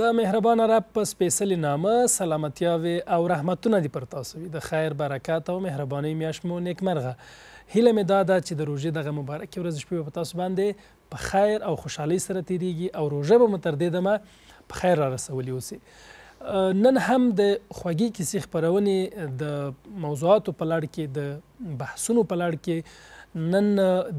د مهربان رب په سپیشل نامه سلامتیا او رحمتونه دي پر تاسو د خیر برکت او مهرباني میاشمو نیکمرغه هیله مې دا ده چې د روژې دغه مبارکې ورځ شپې په تاسو باندې په خیر او خوشحالۍ سره تیریږي او روژه به مو تر دې دمه په خیر را رسولي اوسي نن هم د خوږې کیسې خپرونې د موضوعاتو په لړ کې د بحثونو په لړ کې نن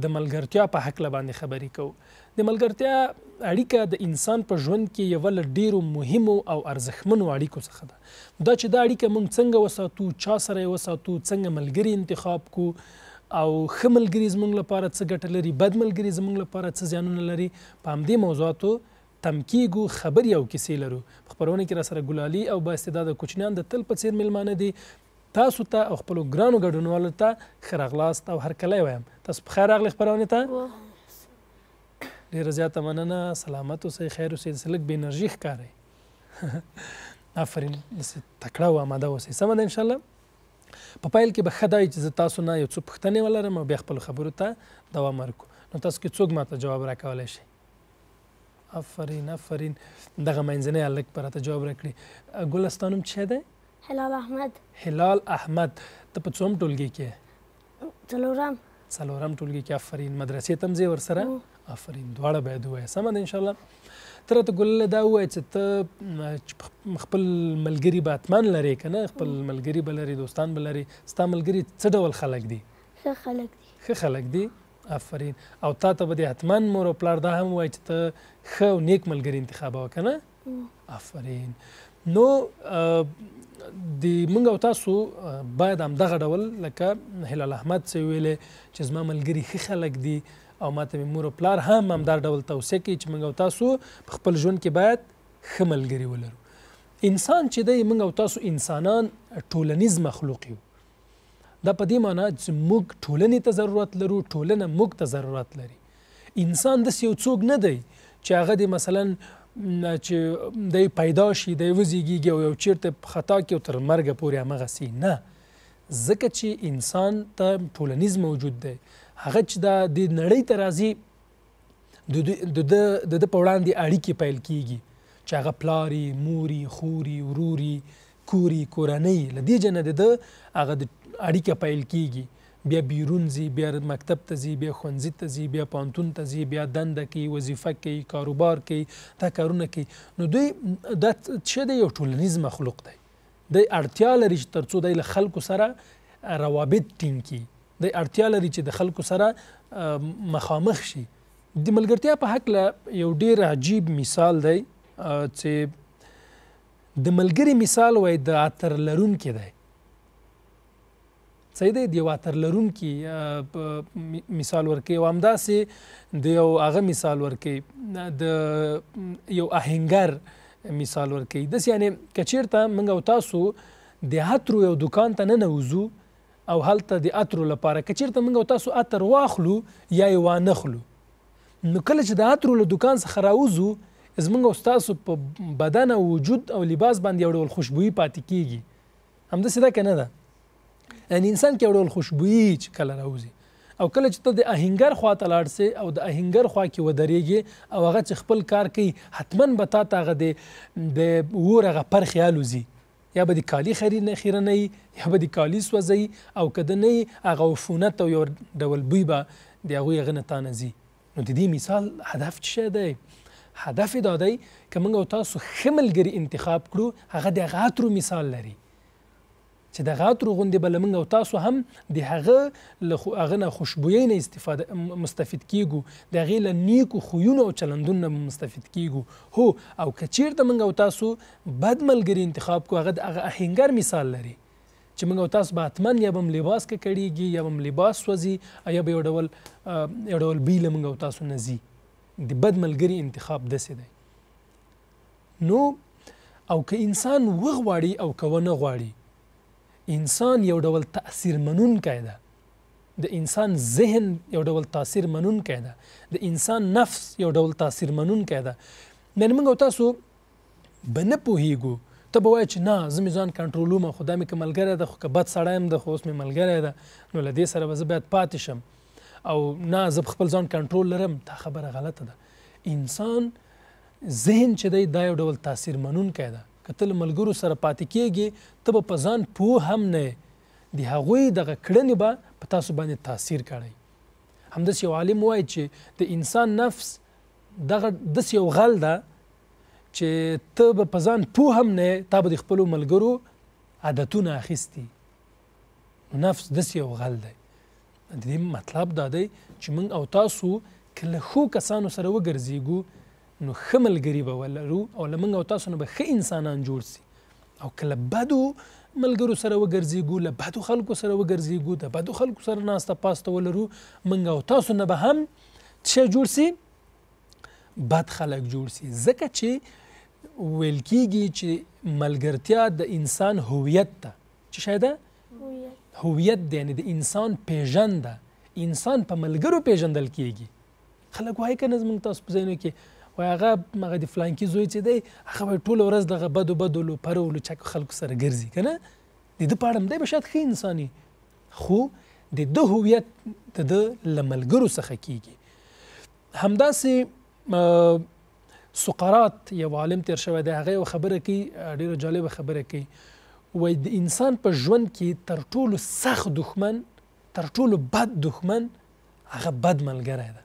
د ملګرتیا په حق باندې خبرې کوو د ملګرتیا اړیکه د انسان په ژوند کې یو له ډیرو مهمو او ارزښتمنو اړیکو څخه ده دا چې دا اړیکه موږ څنګه وساتو چا سره یې وساتو څنګه ملګری انتخاب کو او ښه ملګري زموږ لپاره څه ګټه لري بد ملګري زموږ لپاره څه زیانونه لري په همدې موضوعاتو تمکیګو خبرې او کیسې لرو خبرونه کې را سره ګلالي او با استعداده کوچنیان د تل په څیر میلمانه دي تاسو ته تا او خپلو ګرانو ګډونوالو ته ښه راغلاست او هرکلی وایم تاسو په خیر راغلي خپرونې ته ډیره زیاته مننه سلامت اوسئ خیر اوسئ داسې لږ بې انرژي ښکارئ افرین داسې تکړه او اماده اوسئ سمه ده انشاءالله په پایل کې به ښه دی چې زه تاسو نه یو څه پوښتنې ولرم او بیا خپلو خبرو ته دوام ورکړو نو تاسو کې څوک ماته جواب راکولی شئ افرین افرین دغه منځنی هلک به راته جواب راکړي ګله ستا نوم څه دی هلال احمد هلال احمد ته په څوم ټولګي کې څلورم څلورم ټولګي کې افرین مدرسې ته هم ځې ورسره آفرین دواړه باید وای سم ده ان شاء الله تر ته ګل دا وای چې ته خپل ملګری به اتمان لري کنه خپل ملګری به لري دوستان به لري ستا ملګری څه ډول خلک دي ښه خلک دي ښه خلک دي آفرین او تا ته به د اتمان مور او پلار دا هم وای چې ته ښه او نیک ملګری انتخاب وکنه آفرین نو د منګ او تاسو باید هم دغه ډول لکه هلال احمد څه ویلې چې زما ملګری ښه خلک دي او ماته مې مور او پلار هم هم دا ډول توصیه کوي چې موږ تاسو خپل ژوند کې باید ښه ملګري ولرو انسان چې دی موږ او تاسو انسانان ټولنیز مخلوق یو دا په دې معنی چې موږ ټولنې ته ضرورت لرو ټولنه موږ ته ضرورت لري انسان داسې یو څوک نه دی چې هغه د مثلا چې دی پیدا شي دی وزیږیږي او یو چیرته خطا کې او تر مرګه پورې همغسې نه ځکه چې انسان ته ټولنیز موجود دی هغه چې دا د نړۍ ترازی د د د د په وړاندې اړیکې پیل کیږي چې هغه پلاری موري خوري وروري کوري کورنۍ لدی جن د هغه د اړیکې پیل کیږي بیا بیرون زی بیا مکتب ته زی بیا خونځي ته زی بیا پانتون ته زی بیا دنده کوي وظیفه کوي کاروبار کوي تا کارونه کوي نو دوی دا څه دی یو ټولنیز مخلوق دی د اړتیا لري چې ترڅو د خلکو سره روابط ټینګ کړي د ارتیا لري چې د خلکو سره مخامخ شي د ملګرتیا په حق له یو ډیر عجیب مثال دی چې د ملګری مثال وای د اتر لرون کې دی صحیح دی د واتر لرون کې مثال ورکې او همداسې د یو هغه مثال ورکې د یو اهنګر مثال ورکې داس یعنی کچیرته منګ او تاسو د هاترو یو دکان ته نه نوزو او هلته د اترو لپاره کچیرته موږ تاسو اتر واخلو یا یې وانخلو نو کله چې د اترو له دکان څخه راوځو زمونږ ستاسو په بدن او وجود او لباس باندې یو ډول خوشبويي پاتې کیږي همداسې ده که نه ده یعنی انسان کې یو ډول خوشبويي چې کله راوځي او کله چې ته د اهنګر خوا ته لاړ سي او د اهنګر خوا کې ودرېږي او هغه چې خپل کار کوي حتما به تا ته هغه د د اور هغه پر خیال وزي یا به د کالي خرید نه خیرنوي یا به د کالي سوځوي او که د نه وي هغه عفونت او یو ډول بوی به د هغوی هغه نه تانه ځي نو د دې مثال هدف څه شی دی هدف یې دا دی که موږ او تاسو ښه ملګري انتخاب کړو هغه د هغه مثال لري چې د غاترو غوندې بل موږ او تاسو هم د هغه له هغه نه خوشبويي نه استفاده مستفید کیږو د غیله نیکو خویونو او چلندونو مستفید کیږو هو او کچیر ته موږ او تاسو بد ملګری انتخاب کو هغه د هغه اهنګر مثال لري چې موږ تاسو به اتمن یا بم لباس کې کړيږي یا بم لباس وځي یا به یو ډول یو ډول بیل موږ تاسو نزي د بد ملګری انتخاب دسه دی نو او که انسان وغواړي او که ونه غواړي انسان یو ډول تاثیر منونکی ده د انسان ذهن یو ډول تاثیر منونکی ده د انسان نفس یو ډول تاثیر منونکی ده یعنې موږ او تاسو به نه پوهیږو ته به وایې چې نه زه مې ځان کنټرولوم خو دا مې که ملګری ده خو که بد سړی یم ده خو اوس مې ملګری ده نو له دې سره به زه باید پاتې شم او نه زه خپل ځان کنټرول لرم دا خبره غلطه ده انسان ذهن چې دی دا یو ډول تاثیر منونکی ده کتل ملګرو سره پاتې کیږي ته به په ځان پوه هم نه د هغوی دغه کړنې به په تاسو باندې تاثیر کړی همداسې یو عالم وایي چې د انسان نفس دغه داسې یو غل ده چې ته به په ځان پوه هم نه تا به د خپلو ملګرو عادتونه اخیستي نفس داسې یو غل دی د دې مطلب دا دی چې موږ او تاسو کله ښو کسانو سره وګرځېږو نو ښه ملګري به ولرو او له موږ او تاسو نه به ښه انسانان جوړ سي او کله بدو ملګرو سره وګرځېږو له بدو خلکو سره وګرځېږو د بدو خلکو سره ناسته پاسته ولرو موږ او تاسو نه به هم څه جوړ سي بد خلک جوړ سي ځکه چې ویل کیږي چې ملګرتیا د انسان هویت ده چې شاید هویت دی یعنی د انسان پیژند ده انسان په ملګرو پیژندل کیږي خلک وایي که نه زموږ تاسو په ځایونو کې و هغه هغه د فلانکی زوی چې دی هغه ټول ورځ دغه بدو بدو لو پرو لو چک خلکو سره ګرځي کنه د دې پاړم دی بشات خې انساني خو د د هویت د د لملګرو څخه کیږي همداسې سقراط یو عالم تیر شوی دی هغه خبره کوي ډیره جالبه خبره کوي وای د انسان په ژوند کې تر ټولو سخت دښمن تر ټولو بد دښمن هغه بد ملګری ده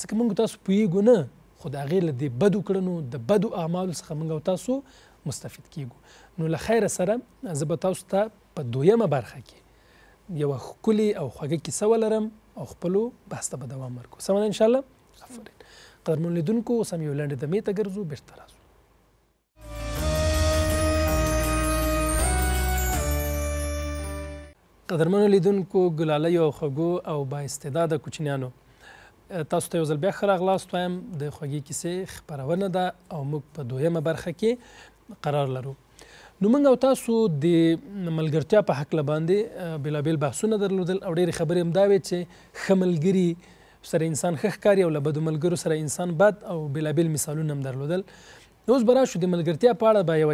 ځکه موږ تاسو پوهیږو نه خو د هغې له دې بدو کړنو د بدو اعمالو څخه موږ او تاسو مستفید کیږو نو له خیره سره زه به تاسو ته په دویمه برخه کې یوه ښکلې او خوږه کیسه ولرم او خپلو بحث ته به دوام ورکړو سمه ده انشاءالله افرین قدرمن لیدونکو اوس هم یو لنډې دمې ته ګرځو بېرته راځو قدرمنو لیدونکو ګلالیو او خوږو او با استعداده کوچنیانو تاسو ته یو ځل بیا ښه راغلاست وایم د خوږې کیسې خپرونه ده او موږ په دویمه برخه کې قرار لرو نو موږ او تاسو د ملګرتیا په حق باندې بلابل بحثونه درلودل او ډېری خبرې هم دا وې چې خملګری سره انسان خخ کاری او لبد ملګرو سره انسان بد او بلابل مثالونه هم درلودل اوس برا شو د ملګرتیا په اړه به یو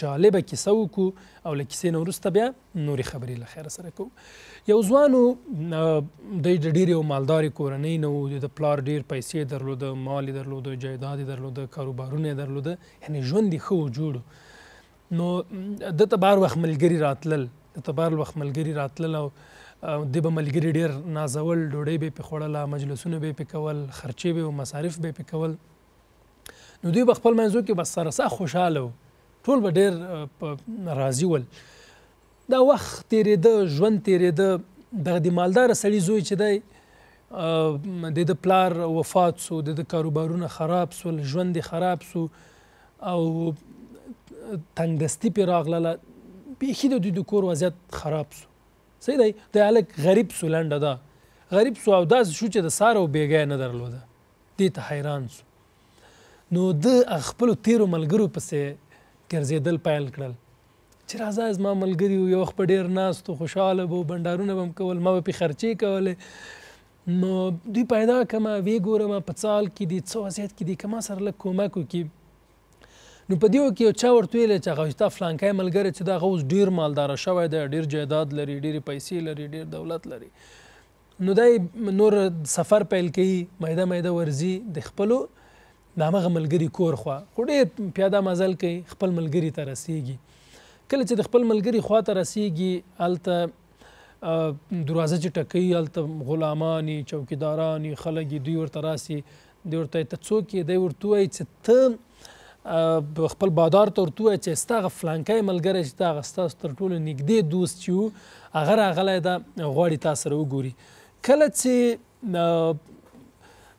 جالبه کیسه وکړو او له کیسې نه وروسته بیا نورې خبرې له خیره سره کوو یو ځوان و دی د ډېرې یو مالدارې کورنۍ نه و د پلار ډېر پیسې یې درلوده مال یې درلوده جایداد یې درلوده کاروبارونه یې درلوده یعنې ژوند یې ښه و جوړ نو ده ته بار وخت ملګري راتلل د ته بار وخت ملګري راتلل او د به ملګری ډیر نازول ډوډۍ به په خوړله مجلسونه به په کول خرچې به او مصارف به په کول نو دوی په خپل منځو کې بس سره سخت خوشاله ټول به ډیر راضي ول دا وخت تیرېده ژوند تیرېده دغه د مالدار سړي زوی چې دی د د پلار وفات سو د کاروبارونه خراب سول ژوند خراب سو او تنګدستی پې راغله بیخي د دوی د کور وضعیت خراب سو صحیح دی د هلک غریب سو لنډه ده غریب سو او داسې شو چې د ساره او بېګیه نه درلوده دې ته حیران سو نو د خپلو تیرو ملګرو پسې ګرځېدل پیل کړل چې راځه زما ملګري یو وخت په ډېر ناستو خوشحاله به بنډارونه به م کول ما به پې خرچې کولې نو دوی پیدا کړم ویې ګورم په څال کې دي څه وضعیت کې دي که ما سره لږ کومک وکړي نو په دیو کې یو چا ورته ویل چې هغه ستا فلانکی ملګری چې دا هغه اوس ډېر مالداره شوی دی ډېر جایداد لري ډېرې پیسې لري ډېر دولت لري نو دای نور سفر پیل کوي مایده مایده ورځي د خپلو د هغه ملګری کور خوا خو ډېر پیاده مزل کوي خپل ملګری ته رسیږي کله چې د خپل ملګری خوا ته رسیږي هلته دروازه چې ټکی هلته غلامانی چوکیدارانی خلک دوی ورته راسي دوی ورته ته څوک یې دی ورته وایي چې ته خپل بادار تر توه چې ستغه فلانکې ملګری چې تاغه ستاسو تر ټولو نږدې دوست یو هغه راغلی دا غواړي تاسو سره وګوري کله چې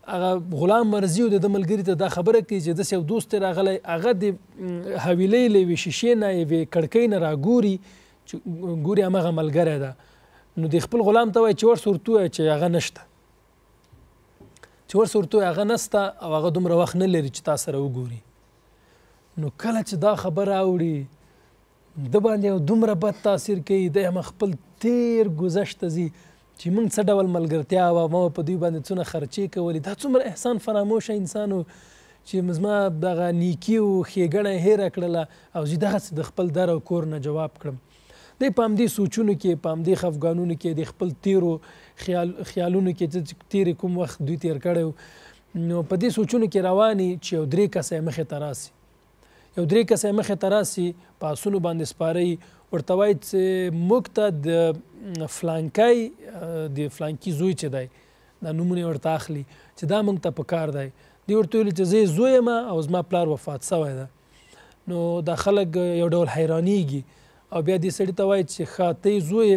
هغه غلام مرزي او د ملګری ته دا خبره کوي چې د یو دوست راغلی هغه د حویلې لوي شیشې نه یې کړکۍ نه راګوري چې ګوري هغه ملګری ده نو د خپل غلام ته وایي چې ور صورتو چې هغه نشته چې ور صورتو هغه نسته او هغه دومره وخت نه لري چې تاسو سره وګوري نو کله چې دا خبره اوړي د باندې دومره بد تاثیر کوي د خپل تیر گذشته زی چې موږ څه ډول ملګرتیا او ما په دوی باندې څونه خرچې کولې دا څومره احسان فراموشه انسان چې مزما دغه نیکی او ښېګڼه هیره کړله او زه دغسې د خپل در او کور نه جواب کړم دی په همدې سوچونو کې په همدې خفګانونو کې د خپل تیرو خیال خیالونو کې چې تیرې کوم وخت دوی تیر کړی نو په دې سوچونو کې روانې چې یو درې کسه مخې ته راسي یو درې کسه مخې ته راسي په اسونو باندې سپاري ورته وایي چې موږ ته د فلانکی د فلانکی زوی چې دی دا نومونه ورته اخلي چې دا موږ ته پکار دی دی ورته ویل چې زه زوی ما او زما پلار وفات شوی ده نو دا خلک یو ډول حیرانیږي او بیا دې سړي ته وایي چې ښه ته زوی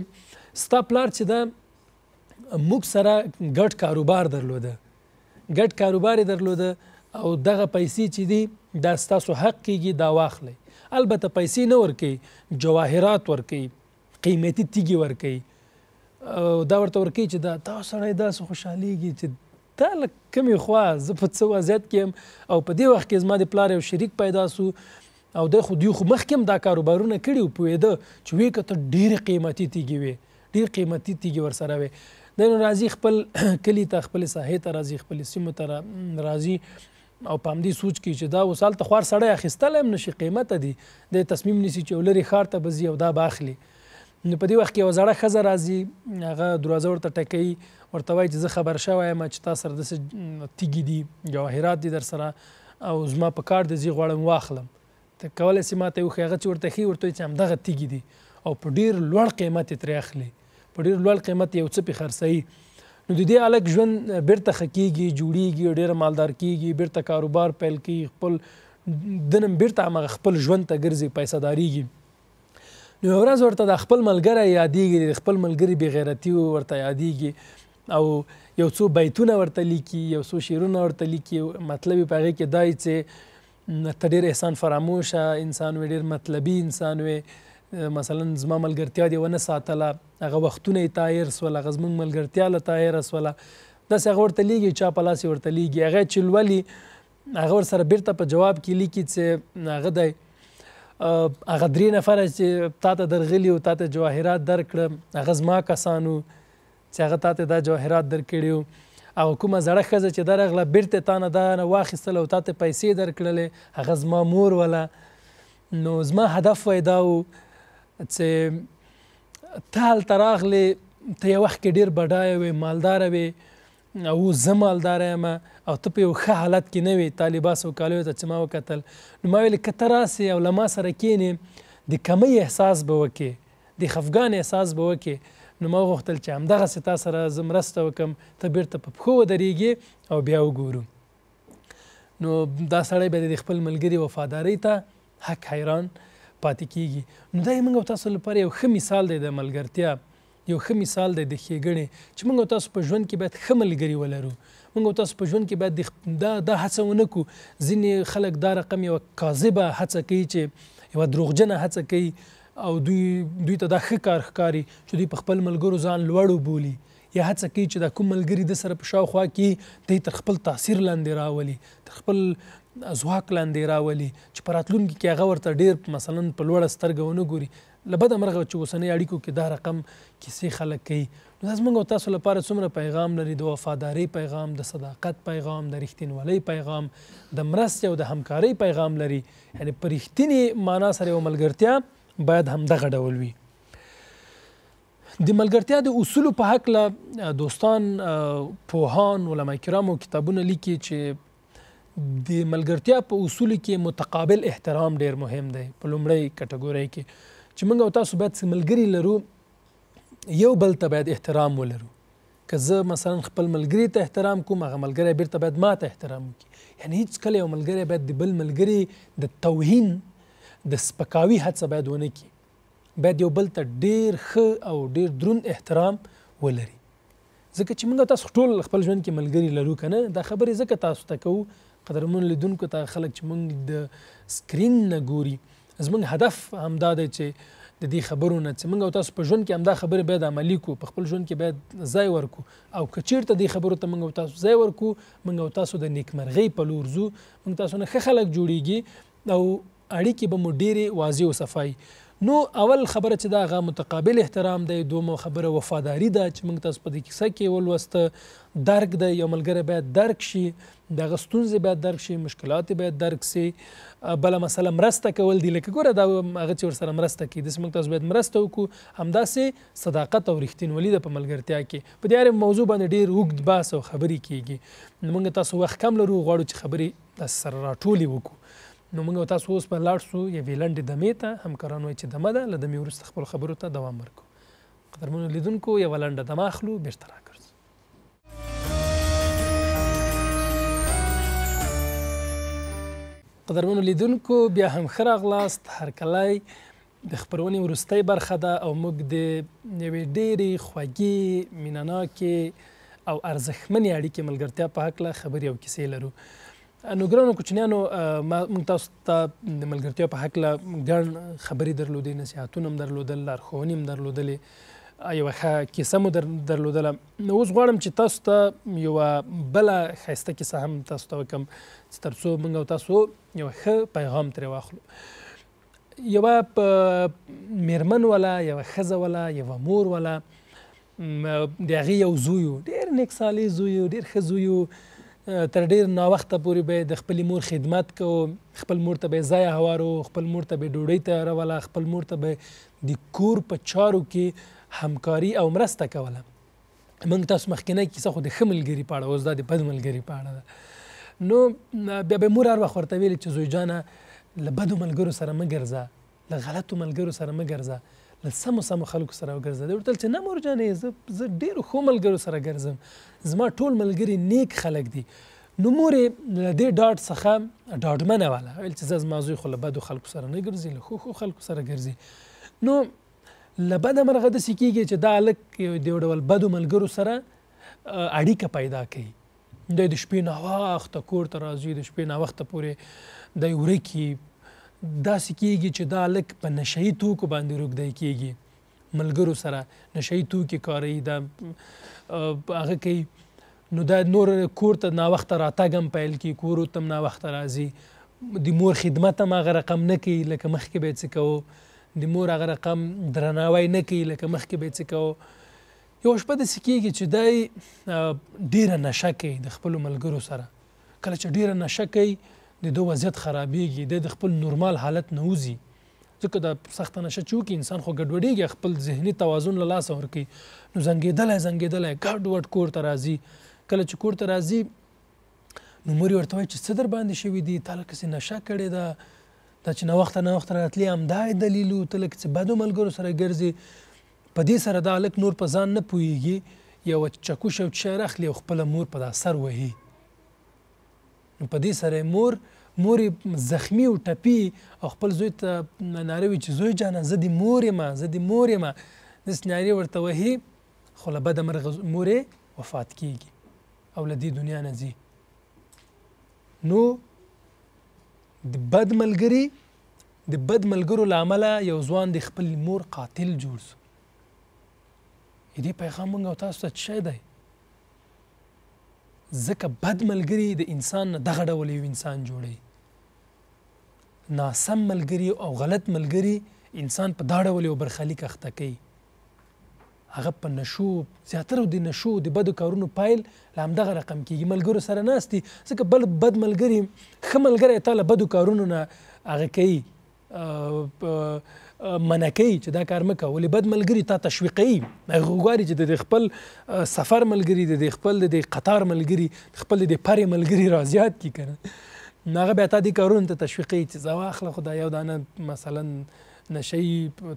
ستا پلار چې ده موږ سره ګډ کاروبار درلوده ګډ کاروبار یې درلوده او دغه پیسې چې دي دا ستاسو حق کیږي دا واخلئ البته پیسې نه ورکوي جواهرات ورکوي قیمتي تیږي ورکوي دا ورته ورکوي چې دا تا سړی داسې خوشحالیږي چې تا له کمې خوا زه په څه وضعیت کې یم او په دې وخت کې زما د پلار یو شریک پیدا سو او د خو دوی خو مخکې هم دا کاروبارونه کړي او پوهېده چې وی که ته ډېرې قیمتي تیږې وې ډېر قیمتي تیږې ورسره وې د نو راځي خپل کلي ته خپل ساحې ته راځي خپل سیمو ته راځي او په همدې سوچ کې چې دا وسال ته خوار سړی اخیستل هم نشي قیمته دی د تصمیم نیسي چې ولري خار ته بزي او دا باخلي با نو په دې وخت کې یو زړه خزه راځي هغه دروازه ورته ټکوي ورته وایي چې زه خبر شوی یم چې تا سره داسې تیږي دي جواهرات دي در سره او زما په کار دی زه یې غواړم واخلم ته کولی سي ما ته یې وښیي هغه چې ورته ښیي ورته چې همدغه تیږي دي او په ډېر لوړ قیمت یې ترې اخلي په ډېر لوړ قیمت یو څه پې خرڅوي نو د دې الګ ژوند بیرته خکېږي جوړیږي ډېر مالدار کیږي بیرته کاروبار پیل کوي خپل دنم بیرته هغه خپل ژوند ته ګرځي پیسېداریږي نو ورځ ورته د خپل ملګری یادېږي د خپل ملګری بې غیرتي ورته یادېږي او یو څو بیتونه ورته لیکي یو څو شعرونه ورته لیکي مطلب یې په هغې کې دای چې ته ډېر احسان فراموشه انسان وې ډېر مطلبي انسان وې مثلا زما ملګرتیا دی ونه ساتله هغه وختونه یې تایر سول هغه زموږ ملګرتیا له تایره سوله داسې هغه ورته لیږي چا په لاس یې ورته لیږي هغه چې لولي هغه ورسره بیرته په جواب کې لیکي چې هغه دی هغه درې نفر چې تاته درغلی او تاته جواهرات درکړه هغه زما کسانو چې هغه تاته دا جواهرات درکړي او کومه زړه ښځه چې درغله بیرته تا نه دا نه واخیستله او تاته پیسې درکړلې هغه زما مور وله نو زما هدف وای دا و چې ته هلته راغلې ته یو وخت کې ډېر بډایه وې مالداره وې او زه مالدار یم او ته په یو ښه حالت کې نه وې تا لباس او کالیو ته چې ما وکتل نو ما ویل که ته راسې او له ما سره کښېنې د کمۍ احساس به وکې د خفګان احساس به وکې نو ما وغوښتل چې همدغسې تا سره زه مرسته وکم ته بیرته په پښو ودرېږې او بیا وګورو نو دا سړی به د خپل ملګري وفادارۍ ته حق حیران پاتې کیږي نو دا یې موږ تاسو لپاره یو ښه مثال دی د ملګرتیا یو ښه مثال دی د ښېګڼې چې موږ تاسو په ژوند کې باید ښه ملګري ولرو موږ تاسو په ژوند کې باید دا دا هڅه ونه کړو ځینې خلک دا رقم یوه کاذبه هڅه کوي چې یوه دروغجنه هڅه کوي او دوی دوی ته دا ښه کار ښکاري چې دوی په خپل ملګرو ځان لوړ وبولي یا هڅه کوي چې دا کوم ملګری د سره په شاوخوا کې دوی تر خپل تاثیر لاندې راولي تر خپل ځواک لاندې راولي چې په راتلونکي کې هغه ورته ډیر مثلا په لوړه سترګه ونه ګوري لبد مرغه چې وسنۍ اړیکو کې دا رقم کیسې خلک کوي نو دا زموږ تاسو لپاره څومره پیغام لري د وفاداری پیغام د صداقت پیغام د رښتینولۍ پیغام د مرستې او د همکارۍ پیغام لري یعنی په رښتینې معنا سره یو ملګرتیا باید همدغه ډول وي د ملګرتیا د اصولو په حق له دوستان پوهان علما کرامو کتابونه لیکي چې د ملګرتیا په اصول کې متقابل احترام ډیر مهم دی په لومړی کټګوري کې چې موږ او تاسو باید ملګری لرو یو بل ته باید احترام ولرو که زه مثلا خپل ملګری ته احترام کوم هغه ملګری بیرته باید ما ته احترام وکړي یعنی هیڅ کله یو ملګری باید د بل ملګری د توهین د سپکاوي هڅه باید ونه کړي باید یو بل ته ډیر ښه او ډیر دروند احترام ولري ځکه چې موږ تاسو ټول خپل ژوند کې ملګری لرو کنه دا خبرې ځکه تاسو ته کوو قدرمن لیدونکو ته خلک چې موږ د سکرین نه ګوري زمونږ هدف همدا دی چې د دې خبرو نه چې موږ او تاسو په ژوند کې همدا خبره باید عملی کو په خپل ژوند کې باید ځای ورکو او کچیر ته دې خبرو ته موږ او تاسو ځای ورکو موږ او تاسو د نیکمرغۍ په لور ځو موږ تاسو نه ښه خلک جوړیږي او اړیکې به مو ډېرې واضح او صفایي نو اول خبره چې دا غا متقابل احترام دی دومره خبره وفاداری ده چې موږ تاسو په دې کیسه کې ولوسته درک دی یو ملګری باید درک شي د غستونځ باید درک شي مشکلات باید درک شي بل مسله مرسته کول دی لکه ګوره دا هغه چې ورسره مرسته کی د موږ تاسو باید مرسته وکړو همداسې صداقت او رښتینولي د په ملګرتیا کې په دې اړه موضوع باندې ډیر وګد باس او خبرې کیږي موږ تاسو وخت کم لرو غواړو چې خبرې تاسو سره راټولې وکړو نو موږ تاسو اوس په لاړ شو یوې لنډې دمې ته همکاران وایي چې دمه ده له دمې وروسته خپلو خبرو ته دوام ورکړو قدرمنو لیدونکو یوه لنډه دمه اخلو بېرته راګرځو قدرمنو لیدونکو بیا هم ښه راغلاست هرکلی د خپرونې وروستۍ برخه ده او موږ د یوې ډېرې خوږې مینهناکې او ارزښتمنې اړیکې ملګرتیا په هکله خبرې او کیسې لرو نو ګرانو کوچنیانو ما موږ تاسو ته د ملګرتیا په هکله ګڼ خبرې درلودې نصیحتونه هم درلودل لارښوونې هم درلودلې یوه ښه کیسه مو در درلودله نو اوس غواړم چې تاسو ته یوه بله ښایسته کیسه هم تاسو ته وکړم چې تر څو موږ او تاسو یوه ښه پیغام ترې واخلو یوه په میرمن والا یوه ښځه والا یوه مور والا د هغې یو زوی و ډېر نیکسالي زوی و ډېر ښه زوی و تر ډیر ناوخته پورې به د خپل مور خدمت کو خپل مور ته به ځای هوارو خپل مور ته به ډوډۍ تیاروله خپل مور ته به د کور په چارو کې همکاري او مرسته کوله موږ تاسو مخکینه کیسه خو د ښه ملګري په اړه اوس دا د بد ملګري په اړه ده نو بیا به مور هر وخت ورته ویلې چې زوی جانه له بدو ملګرو سره مه ګرځه له غلطو ملګرو سره مه ګرځه له سمو سمو خلکو سره وګرځه دی ورته چې نه مورجانې زه زه ډیرو ښو ملګرو سره ګرځم زما ټول ملګري نیک خلک دي نو مور له دې ډاټ څخه ډاډمنه واله ویل چې زه زما زوی خو له بدو خلکو سره نه ګرځي له ښو ښو خلکو سره ګرځي نو له بده مرغه داسې کېږي چې دا هلک د یو ډول بدو ملګرو سره اړیکه پیدا کوي د شپې ناوخته کور ته راځي د شپې ناوخته پورې دی ورکي داسې کیږي چې دا لک په نشئی توکو باندې روږدی کیږي ملګرو سره نشئی توکي کاروي دا هغه کوي نو دا نور کور ته ناوخته راتګ هم پیل کي کور ته هم ناوخته راځي د مور خدمت هم هغه رقم نه کوي لکه مخکې به څه کوو د مور هغه رقم درناوی نه کوي لکه مخکې به څه کوو یو شپه داسې کیږي چې دی ډېره نشه کوي د خپلو ملګرو سره کله چې ډېره نشه کوي د دوه وضعیت خرابېږي د خپل نورمال حالت نه وځي ځکه د سخت نشه چوکې انسان خو ګډوډېږي خپل ذهني توازن له لاسه ورکوي نو زنګېدلی زنګېدلی ګډوډ کور ته راځي کله چې کور ته راځي نو مور ورته وایي چې څه در باندې شوي دي تا لکهسې نشه کړې ده دا چې ناوخته ناوخته راتلې همدا یې دلیل و ته لکه څه بدو ملګرو سره ګرځې په دې سره دا هلک نور په ځان نه پوهېږي یو چکوش او چشی راخلي او خپله مور په دا سر وهي نو په دې سره مور مورې زخمی او ټپي او خپل زوی ته ناره وي چې زوی جانه زه د مور یم زه د مور یم داسې نارې ورته وهي خو له بده مرغه مورې وفات کیږي او له دې دنیا نه ځي نو د بد ملګري د بد ملګرو له امله یو ځوان د خپل مور قاتل جوړ سو دې پیغام موږ تاسو ته څه دی ځکه بد ملګري د انسان نه دغه ډول یو انسان جوړوي ناسم ملګری او غلط ملګری انسان په دا ډول یو برخلیک اخته کوي هغه په نشو زیاتره د نشو د بدو کارونو پایل له همدغه رقم کېږي ملګرو سره ناستي ځکه بل بد ملګری ښه ملګری تا له بدو کارونو نه هغه کوي منع کوي چې دا کار مه کوه ولې بد ملګري تا تشویقوي هغه غواړي چې د خپل سفر ملګري د خپل د قطار ملګري خپل د پرې ملګري را زیات کړي که هغه بیا تا دې کارونو ته تشویقوي چې زه واخله خو دا یو دانه مثلا نشه یي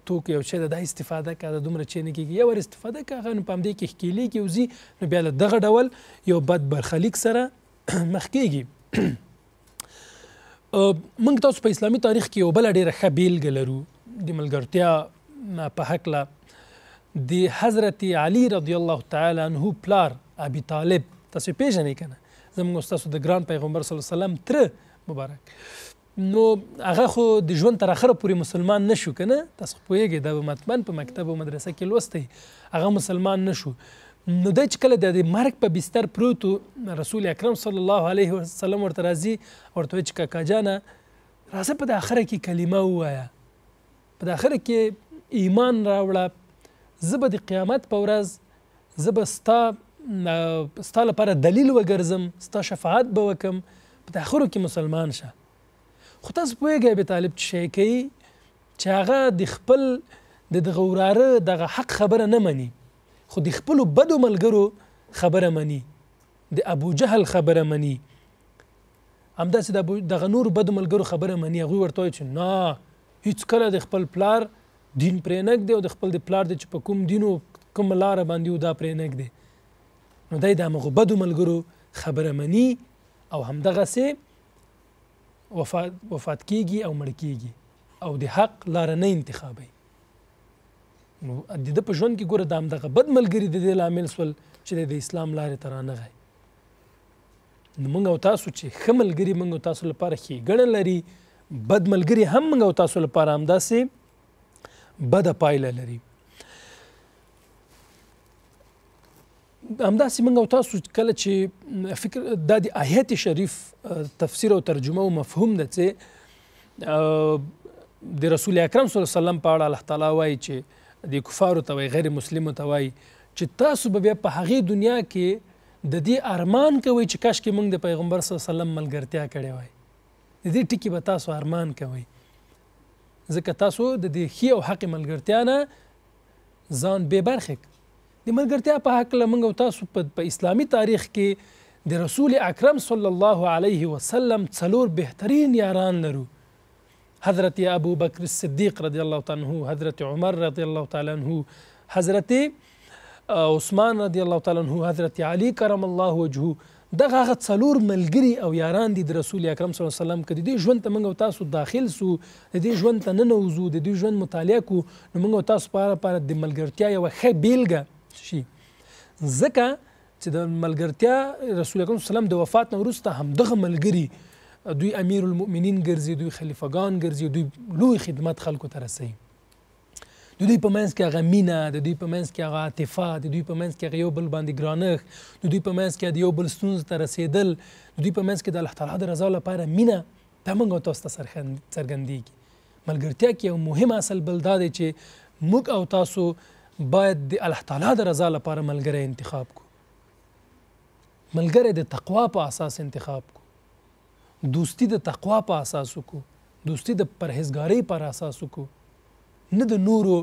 توک یو شی د دا استفاده کا د دومره چینه کېږي یو ور استفاده کا هغه نو په همدې کې ښکیلي کې وځي نو بیا له دغه ډول یو بد برخلیک سره مخ کېږي موږ تاسو په اسلامي تاریخ کې یو بل ډیره ښه بیلګه لرو د ملګرتیا په هکله د حضرت علی رضی الله تعالی عنه پلار ابي طالب تاسو پیژنئ کنه زموږ ستاسو د ګران پیغمبر صلی الله علیه وسلم تر مبارک نو هغه خو د ژوند تر اخره پورې مسلمان نشو کنه تاسو پوهیږئ دا به مطمن په مکتب او مدرسه کې لوستی هغه مسلمان نشو نو د چکل د مرګ په بستر پروت رسول اکرم صلی الله علیه وسلم ورته راځي ورته چې کاکا جانا راځه په د اخره کې کلمه وایا په د اخره کې ایمان راوړه زه به د قیامت په ورځ زه به ستا ستا لپاره دلیل وګرځم ستا شفاعت به وکم په تاخرو کې مسلمان شه خو تاسو پوهیږئ ابي طالب چې شی کوي چې هغه د خپل د دغه وراره دغه حق خبره نه مني خو د خپلو بدو ملګرو خبره مني د ابو جهل خبره مني همداسې د دغه نور بدو ملګرو خبره مني هغوی ورته وایي چې نه هیڅ کله د خپل پلار دین پرې نږدې او د خپل د پلار د چې په کوم دین او کوم لاره باندې دا پرې نږدې نو دای د مغو بدو ملګرو خبره مني او همدغه سه وفات وفات کیږي او مړ کیږي او د حق لار نه انتخابي نو د د په ژوند کې ګوره د همدغه بد ملګری د لامل سول چې د اسلام لارې ترانه غي نو موږ او تاسو چې خملګری موږ او تاسو لپاره خې ګڼ لري بد ملګری هم موږ او تاسو لپاره همداسې بده پایله لري همداسې موږ او تاسو کله چې فکر د د آیت شریف تفسیر او ترجمه او مفهوم د څه د رسول اکرم صلی الله علیه وسلم په اړه الله تعالی وایي چې د کفارو ته وایي غیر مسلمو ته وایي چې تاسو به په هغې دنیا کې د دې ارمان کوي چې کاش کې موږ د پیغمبر صلی الله علیه وسلم ملګرتیا کړې وای د دې ټکی به تاسو ارمان کوي ځکه تاسو د دې خي او حق ملګرتیا نه ځان بے برخه د ملګرتیا په حق لمنګ او تاسو په اسلامي تاریخ کې د رسول اکرم صلی الله علیه وسلم څلور بهترین یاران لرو حضرت ابو بکر الصدیق رضی الله تعالی عنہ حضرت عمر رضی الله تعالی عنہ حضرت عثمان رضی الله تعالی عنہ حضرت علی کرم الله وجهه دغه هغه څلور ملګري او یاران دي د رسول اکرم صلی الله علیه وسلم کدي د ژوند ته موږ تاسو داخل سو د دې ژوند ته ننوزو د دې ژوند مطالعه کو نو موږ تاسو لپاره د ملګرتیا یو ښه بیلګه شي ځکه چې د ملګرتیا رسول اکرم سلام د وفات نه وروسته همدغه ملګری دوی امیر المؤمنین ګرځي دوی خلیفګان ګرځي دوی لوی خدمت خلکو ته رسوي د دوی په منځ کې هغه مینه د دوی په منځ کې هغه عاطفه د دوی په منځ کې هغه یو بل باندې ګرانښت د دوی په منځ کې د یو بل ستونزو ته رسېدل د دوی په منځ کې د الله تعالی د رضا لپاره مینه دا موږ تاسو ته څرګندېږي ملګرتیا کې یو مهم اصل بل دا دی چې موږ او تاسو باید د الله تعالی د رضا لپاره ملګری انتخاب کو ملګری د تقوا په اساس انتخاب کو دوستی د تقوا په اساس کو دوستی د پرهیزګاری پر اساس کو نه د نورو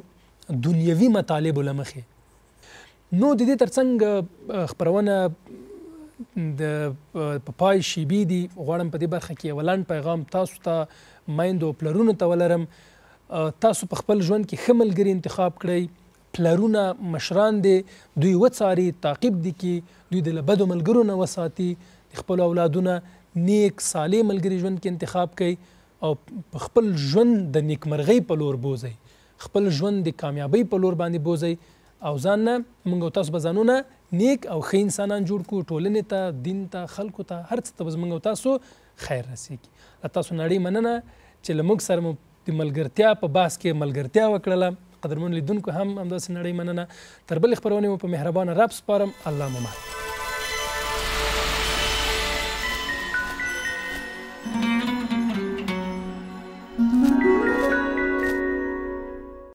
دنیوي مطالب لمخې نو د دې ترڅنګ خبرونه د پپای شیبی دی غواړم په دې برخه کې ولند پیغام تاسو ته مایند او پلرونو ته ولرم تاسو په خپل ژوند کې خملګری انتخاب کړئ پلرونه مشران دي دوی وڅاري تعقیب دي کې دوی د بدو ملګرو نه وساتي خپل اولادونه نیک صالح ملګری ژوند کې انتخاب کوي او خپل ژوند د نیکمرغۍ په لور بوزي خپل ژوند د کامیابی په لور باندې بوزي او ځان نه موږ تاسو به ځانونه نیک او ښه انسانان جوړ کړو ټولنې ته دین ته خلکو ته هر څه ته به موږ تاسو خیر رسیږي تاسو نړۍ مننه چې لموږ سره د ملګرتیا په باس کې ملګرتیا وکړله قدرمن لیدونکو هم همداسې نړۍ مننه تر بلې خپرونې مو په مهربانه رب سپارم الله مو مات